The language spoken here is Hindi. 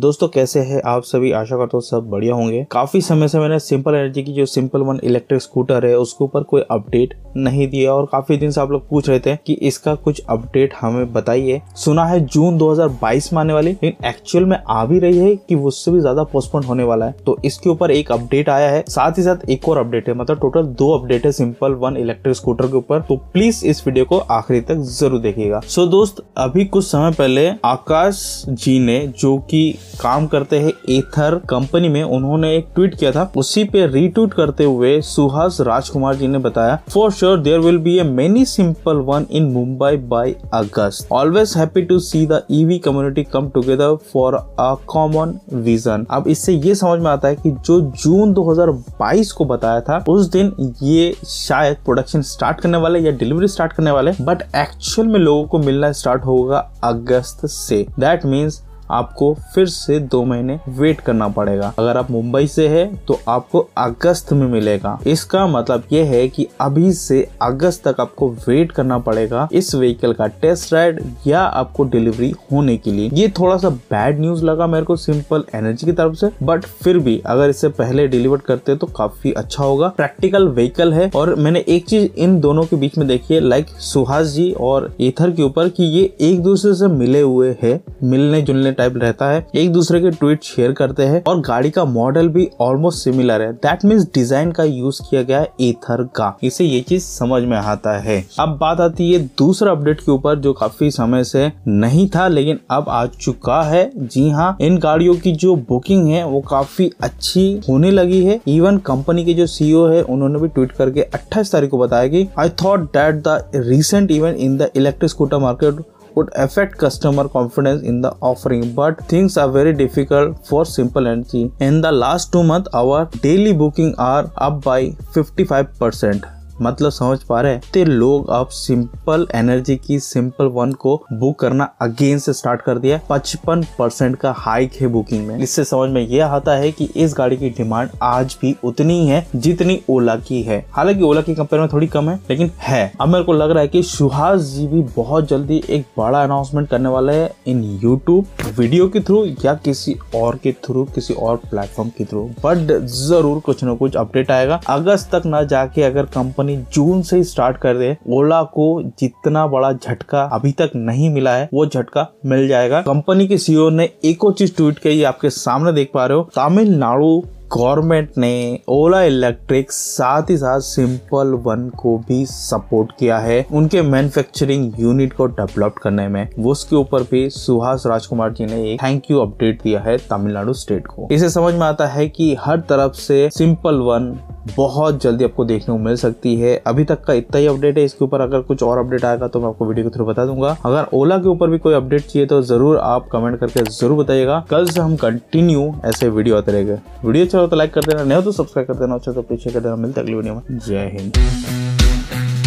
दोस्तों कैसे हैं आप सभी आशा करता हूँ सब बढ़िया होंगे काफी समय से मैंने सिंपल एनर्जी की जो सिंपल वन इलेक्ट्रिक स्कूटर है उसके ऊपर कोई अपडेट नहीं दिया और काफी दिन से आप लोग पूछ रहे थे कि इसका कुछ अपडेट हमें बताइए सुना है जून 2022 में आने वाली लेकिन एक्चुअल में आ भी रही है कि उससे भी ज्यादा पोस्टपोन होने वाला है तो इसके ऊपर एक अपडेट आया है साथ ही साथ एक और अपडेट है मतलब टोटल दो अपडेट है सिंपल वन इलेक्ट्रिक स्कूटर के ऊपर तो प्लीज इस वीडियो को आखिरी तक जरूर देखिएगा सो दोस्त अभी कुछ समय पहले आकाश जी ने जो की काम करते हैं एथर कंपनी में उन्होंने एक ट्वीट किया था उसी पे रीट्वीट करते हुए सुहास राजकुमार जी ने बताया for sure there will be a many Simple One in Mumbai by August always happy to see the EV community come together for a common vision अब इससे ये समझ में आता है कि जो जून 2022 को बताया था उस दिन ये शायद प्रोडक्शन स्टार्ट करने वाले या डिलीवरी स्टार्ट करने वाले बट एक्चुअल में लोगों को मिलना स्टार्ट होगा अगस्त से दैट मीन्स आपको फिर से दो महीने वेट करना पड़ेगा अगर आप मुंबई से है तो आपको अगस्त में मिलेगा इसका मतलब यह है कि अभी से अगस्त तक आपको वेट करना पड़ेगा इस व्हीकल का टेस्ट राइड या आपको डिलीवरी होने के लिए ये थोड़ा सा बैड न्यूज लगा मेरे को सिंपल एनर्जी की तरफ से बट फिर भी अगर इसे पहले डिलीवर करते तो काफी अच्छा होगा प्रैक्टिकल व्हीकल है और मैंने एक चीज इन दोनों के बीच में देखी है लाइक सुहास जी और एथर के ऊपर कि ये एक दूसरे से मिले हुए है मिलने जुलने टाइप रहता है एक दूसरे के ट्वीट शेयर करते हैं और गाड़ी का मॉडल भी ऑलमोस्ट सिमिलर है दैट मीन्स डिजाइन का यूज किया गया है एथर का इसे ये चीज समझ में आता है अब बात आती है दूसरा अपडेट के ऊपर जो काफी समय से नहीं था लेकिन अब आ चुका है जी हाँ इन गाड़ियों की जो बुकिंग है वो काफी अच्छी होने लगी है इवन कंपनी के जो सीईओ e है उन्होंने भी ट्वीट करके 28 तारीख को बताया कि I thought that the recent event in the electric scooter market could affect customer confidence in the offering but things are very difficult for simple energy in the last two months our daily booking are up by 55 percent मतलब समझ पा रहे तो लोग अब सिंपल एनर्जी की सिंपल वन को बुक करना अगेन से स्टार्ट कर दिया पचपन परसेंट का हाइक है बुकिंग में इससे समझ में यह आता है कि इस गाड़ी की डिमांड आज भी उतनी है जितनी ओला की है हालांकि ओला की कंपेयर में थोड़ी कम है लेकिन है अब मेरे को लग रहा है कि सुहास जी भी बहुत जल्दी एक बड़ा अनाउंसमेंट करने वाला है इन यूट्यूब वीडियो के थ्रू या किसी और के थ्रू किसी और प्लेटफॉर्म के थ्रू बट जरूर कुछ ना कुछ अपडेट आएगा अगस्त तक ना जाके अगर कंपनी कंपनी जून से स्टार्ट कर दे ओला को जितना बड़ा झटका अभी तक नहीं मिला है वो झटका मिल जाएगा कंपनी के सीईओ e ने एक और चीज ट्वीट की आपके सामने देख पा रहे हो तमिलनाडु गवर्नमेंट ने ओला इलेक्ट्रिक साथ ही साथ सिंपल वन को भी सपोर्ट किया है उनके मैन्युफैक्चरिंग यूनिट को डेवलप करने में उसके ऊपर भी सुहास राजकुमार जी ने एक थैंक यू अपडेट दिया है तमिलनाडु स्टेट को इसे समझ में आता है कि हर तरफ से सिंपल वन बहुत जल्दी आपको देखने को मिल सकती है अभी तक का इतना ही अपडेट है इसके ऊपर अगर कुछ और अपडेट आएगा तो मैं आपको वीडियो के थ्रू बता दूंगा अगर ओला के ऊपर भी कोई अपडेट चाहिए तो जरूर आप कमेंट करके जरूर बताइएगा कल से हम कंटिन्यू ऐसे वीडियो आते रहेंगे वीडियो अच्छा हो तो लाइक कर देना नहीं हो तो सब्सक्राइब कर देना अच्छा तो पीछे कर देना मिलते अगली वीडियो में जय हिंद